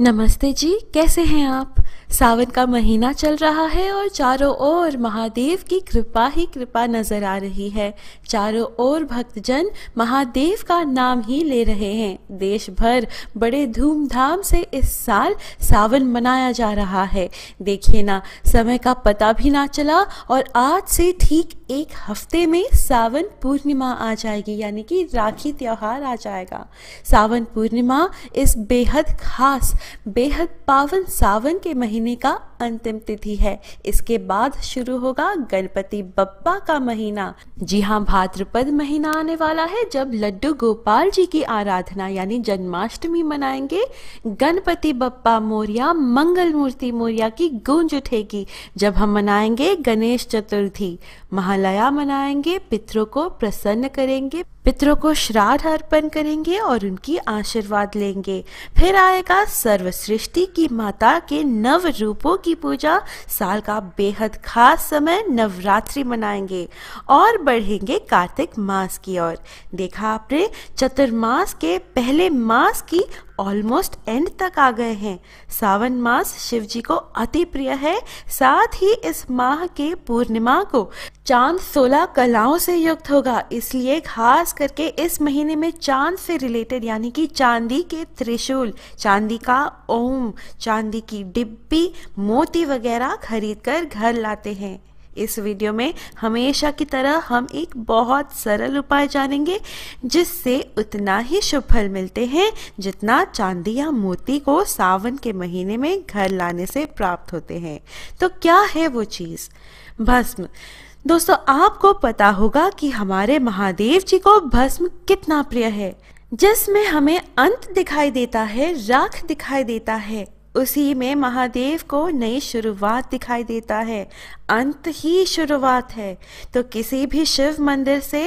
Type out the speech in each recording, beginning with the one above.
नमस्ते जी कैसे हैं आप सावन का महीना चल रहा है और चारों ओर महादेव की कृपा ही कृपा नजर आ रही है चारों ओर भक्तजन महादेव का नाम ही ले रहे हैं देश भर बड़े धूमधाम से इस साल सावन मनाया जा रहा है देखिए ना समय का पता भी ना चला और आज से ठीक एक हफ्ते में सावन पूर्णिमा आ जाएगी यानी कि राखी त्योहार आ जाएगा सावन पूर्णिमा इस बेहद खास बेहद पावन सावन के महीने का अंतिम तिथि है इसके बाद शुरू होगा गणपति बप्पा का महीना जी हाँ भाद्रपद महीना आने वाला है जब लड्डू गोपाल जी की आराधना यानी जन्माष्टमी मनाएंगे गणपति बप्पा मोरिया मंगल मूर्ति मोरिया की गूंज उठेगी जब हम मनाएंगे गणेश चतुर्थी महालया मनाएंगे पितरों को प्रसन्न करेंगे पितरों को श्राद्ध अर्पण करेंगे और उनकी आशीर्वाद लेंगे फिर आएगा सर्वसृष्टि की माता के नव रूपों की पूजा साल का बेहद खास समय नवरात्रि मनाएंगे और बढ़ेंगे कार्तिक मास की ओर देखा आपने चतुर्मास के पहले मास की ऑलमोस्ट एंड तक आ गए हैं सावन मास शिव जी को अति प्रिय है साथ ही इस माह के पूर्णिमा को चांद सोलह कलाओं से युक्त होगा इसलिए खास करके इस महीने में चांद से रिलेटेड यानी कि चांदी के त्रिशूल चांदी का ओम चांदी की डिब्बी मोती वगैरह खरीद कर घर लाते हैं इस वीडियो में हमेशा की तरह हम एक बहुत सरल उपाय जानेंगे जिससे उतना ही शुभ फल मिलते हैं जितना चांदी या मोती को सावन के महीने में घर लाने से प्राप्त होते हैं तो क्या है वो चीज़ भस्म दोस्तों आपको पता होगा कि हमारे महादेव जी को भस्म कितना प्रिय है जिसमें हमें अंत दिखाई देता है राख दिखाई देता है उसी में महादेव को नई शुरुआत दिखाई देता है अंत ही शुरुआत है तो किसी भी शिव मंदिर से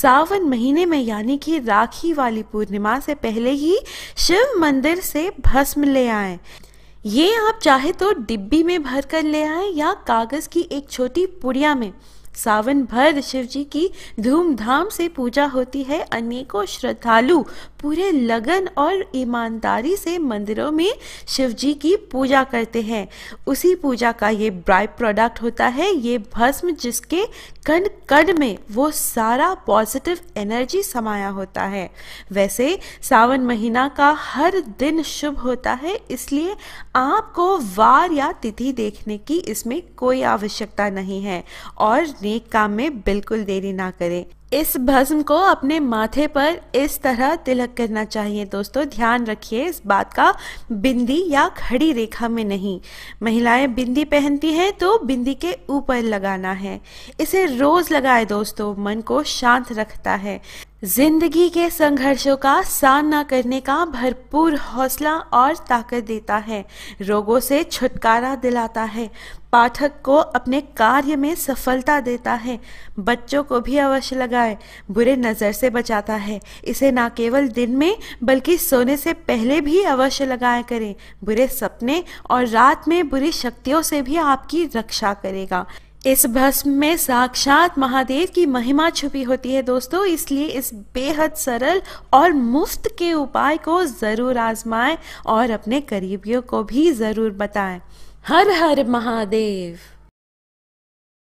सावन महीने में यानी कि राखी वाली पूर्णिमा से पहले ही शिव मंदिर से भस्म ले आए ये आप चाहे तो डिब्बी में भर कर ले आए या कागज़ की एक छोटी पुड़िया में सावन भर शिव जी की धूमधाम से पूजा होती है अनेकों श्रद्धालु पूरे लगन और ईमानदारी से मंदिरों में शिव जी की पूजा करते हैं उसी पूजा का ये ब्राइट प्रोडक्ट होता है ये भस्म जिसके कण कण में वो सारा पॉजिटिव एनर्जी समाया होता है वैसे सावन महीना का हर दिन शुभ होता है इसलिए आपको वार या तिथि देखने की इसमें कोई आवश्यकता नहीं है और नेक काम में बिल्कुल देरी ना करें इस भस्म को अपने माथे पर इस तरह तिलक करना चाहिए दोस्तों ध्यान रखिए इस बात का बिंदी या खड़ी रेखा में नहीं महिलाएं बिंदी पहनती हैं तो बिंदी के ऊपर लगाना है इसे रोज लगाए दोस्तों मन को शांत रखता है जिंदगी के संघर्षों का सामना करने का भरपूर हौसला और ताकत देता है रोगों से छुटकारा दिलाता है पाठक को अपने कार्य में सफलता देता है बच्चों को भी अवश्य लगाए बुरे नज़र से बचाता है इसे ना केवल दिन में बल्कि सोने से पहले भी अवश्य लगाए करें बुरे सपने और रात में बुरी शक्तियों से भी आपकी रक्षा करेगा इस भस्म में साक्षात महादेव की महिमा छुपी होती है दोस्तों इसलिए इस बेहद सरल और मुफ्त के उपाय को ज़रूर आजमाएं और अपने करीबियों को भी ज़रूर बताएं हर हर महादेव